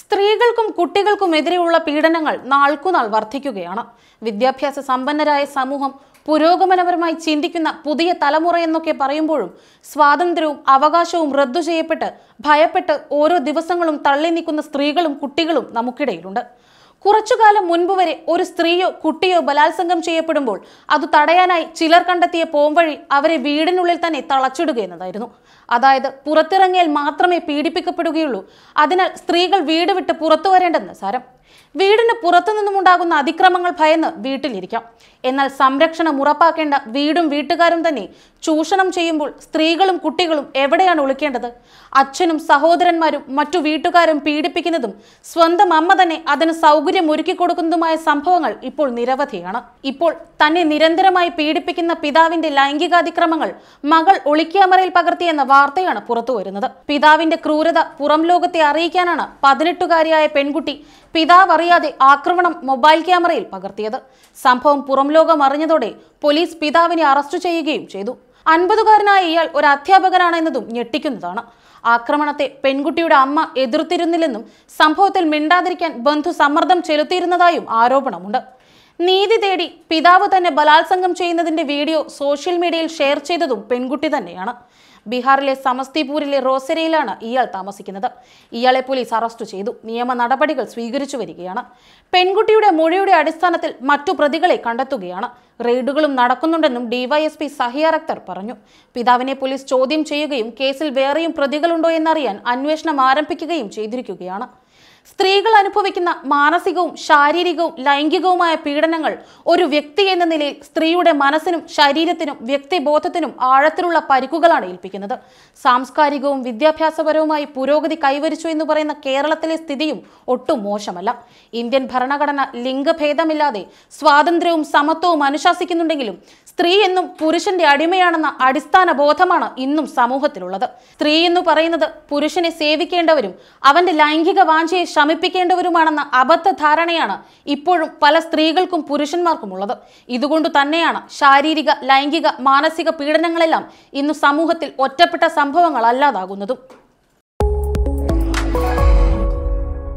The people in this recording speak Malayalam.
സ്ത്രീകൾക്കും കുട്ടികൾക്കും എതിരെയുള്ള പീഡനങ്ങൾ നാൾക്കുനാൾ വർദ്ധിക്കുകയാണ് വിദ്യാഭ്യാസ സമ്പന്നരായ സമൂഹം പുരോഗമനപരമായി ചിന്തിക്കുന്ന പുതിയ തലമുറ എന്നൊക്കെ പറയുമ്പോഴും സ്വാതന്ത്ര്യവും അവകാശവും റദ്ദു ചെയ്യപ്പെട്ട് ഭയപ്പെട്ട് ഓരോ ദിവസങ്ങളും തള്ളി നിൽക്കുന്ന സ്ത്രീകളും കുട്ടികളും നമുക്കിടയിലുണ്ട് കുറച്ചുകാലം മുൻപ് വരെ ഒരു സ്ത്രീയോ കുട്ടിയോ ബലാത്സംഗം ചെയ്യപ്പെടുമ്പോൾ അത് തടയാനായി ചിലർ കണ്ടെത്തിയ പോംവഴി അവരെ വീടിനുള്ളിൽ തന്നെ തളച്ചിടുക എന്നതായിരുന്നു അതായത് പുറത്തിറങ്ങിയാൽ മാത്രമേ പീഡിപ്പിക്കപ്പെടുകയുള്ളൂ അതിനാൽ സ്ത്രീകൾ വീട് വിട്ട് പുറത്തു വരേണ്ടെന്ന് സാരം വീടിന് പുറത്തുനിന്നുമുണ്ടാകുന്ന അതിക്രമങ്ങൾ ഭയന്ന് വീട്ടിലിരിക്കാം എന്നാൽ സംരക്ഷണം ഉറപ്പാക്കേണ്ട വീടും വീട്ടുകാരും തന്നെ ചൂഷണം ചെയ്യുമ്പോൾ സ്ത്രീകളും കുട്ടികളും എവിടെയാണ് ഒളിക്കേണ്ടത് അച്ഛനും സഹോദരന്മാരും മറ്റു വീട്ടുകാരും പീഡിപ്പിക്കുന്നതും സ്വന്തം അമ്മ തന്നെ അതിന് സൗകര്യം ഒരുക്കി കൊടുക്കുന്നതുമായ സംഭവങ്ങൾ ഇപ്പോൾ നിരവധിയാണ് ഇപ്പോൾ തന്നെ നിരന്തരമായി പീഡിപ്പിക്കുന്ന പിതാവിന്റെ ലൈംഗികാതിക്രമങ്ങൾ മകൾ ഒളിക്യാമറയിൽ പകർത്തിയെന്ന വാർത്തയാണ് പുറത്തുവരുന്നത് പിതാവിന്റെ ക്രൂരത പുറം ലോകത്തെ അറിയിക്കാനാണ് പതിനെട്ടുകാരിയായ പെൺകുട്ടി പിതാവ് പിതാവ് അറിയാതെ ആക്രമണം മൊബൈൽ ക്യാമറയിൽ പകർത്തിയത് സംഭവം പുറംലോകം അറിഞ്ഞതോടെ പോലീസ് പിതാവിനെ അറസ്റ്റ് ചെയ്യുകയും ചെയ്തു അൻപതുകാരനായ ഇയാൾ ഒരു അധ്യാപകനാണെന്നതും ഞെട്ടിക്കുന്നതാണ് ആക്രമണത്തെ പെൺകുട്ടിയുടെ അമ്മ എതിർത്തിരുന്നില്ലെന്നും സംഭവത്തിൽ മിണ്ടാതിരിക്കാൻ ബന്ധു സമ്മർദ്ദം ചെലുത്തിയിരുന്നതായും ആരോപണമുണ്ട് നീതി തേടി പിതാവ് തന്നെ ബലാത്സംഗം ചെയ്യുന്നതിന്റെ വീഡിയോ സോഷ്യൽ മീഡിയയിൽ ഷെയർ ചെയ്തതും പെൺകുട്ടി തന്നെയാണ് ബീഹാറിലെ സമസ്തിപൂരിലെ റോസരയിലാണ് ഇയാൾ താമസിക്കുന്നത് ഇയാളെ പോലീസ് അറസ്റ്റ് ചെയ്തു നിയമ നടപടികൾ സ്വീകരിച്ചു വരികയാണ് പെൺകുട്ടിയുടെ മൊഴിയുടെ അടിസ്ഥാനത്തിൽ മറ്റു പ്രതികളെ കണ്ടെത്തുകയാണ് റെയ്ഡുകളും നടക്കുന്നുണ്ടെന്നും ഡിവൈഎസ്പി സഹിയ അക്തർ പറഞ്ഞു പിതാവിനെ പോലീസ് ചോദ്യം ചെയ്യുകയും കേസിൽ വേറെയും പ്രതികളുണ്ടോ എന്നറിയാൻ അന്വേഷണം ആരംഭിക്കുകയും ചെയ്തിരിക്കുകയാണ് സ്ത്രീകൾ അനുഭവിക്കുന്ന മാനസികവും ശാരീരികവും ലൈംഗികവുമായ പീഡനങ്ങൾ ഒരു വ്യക്തി എന്ന നിലയിൽ സ്ത്രീയുടെ മനസ്സിനും ശരീരത്തിനും വ്യക്തിബോധത്തിനും ആഴത്തിലുള്ള പരിക്കുകളാണ് ഏൽപ്പിക്കുന്നത് സാംസ്കാരികവും വിദ്യാഭ്യാസപരവുമായി പുരോഗതി കൈവരിച്ചു എന്ന് പറയുന്ന കേരളത്തിലെ സ്ഥിതിയും ഒട്ടും മോശമല്ല ഇന്ത്യൻ ഭരണഘടന ലിംഗഭേദമില്ലാതെ സ്വാതന്ത്ര്യവും സമത്വവും അനുശാസിക്കുന്നുണ്ടെങ്കിലും സ്ത്രീ എന്നും പുരുഷന്റെ അടിമയാണെന്ന അടിസ്ഥാന ബോധമാണ് ഇന്നും സമൂഹത്തിലുള്ളത് സ്ത്രീ എന്ന് പറയുന്നത് പുരുഷനെ സേവിക്കേണ്ടവരും അവന്റെ ലൈംഗിക വാഞ്ചയെ ശമിപ്പിക്കേണ്ടവരുമാണെന്ന ധാരണയാണ് ഇപ്പോഴും പല സ്ത്രീകൾക്കും പുരുഷന്മാർക്കും ഉള്ളത് ഇതുകൊണ്ട് തന്നെയാണ് ശാരീരിക ലൈംഗിക മാനസിക പീഡനങ്ങളെല്ലാം ഇന്ന് സമൂഹത്തിൽ ഒറ്റപ്പെട്ട സംഭവങ്ങൾ അല്ലാതാകുന്നതും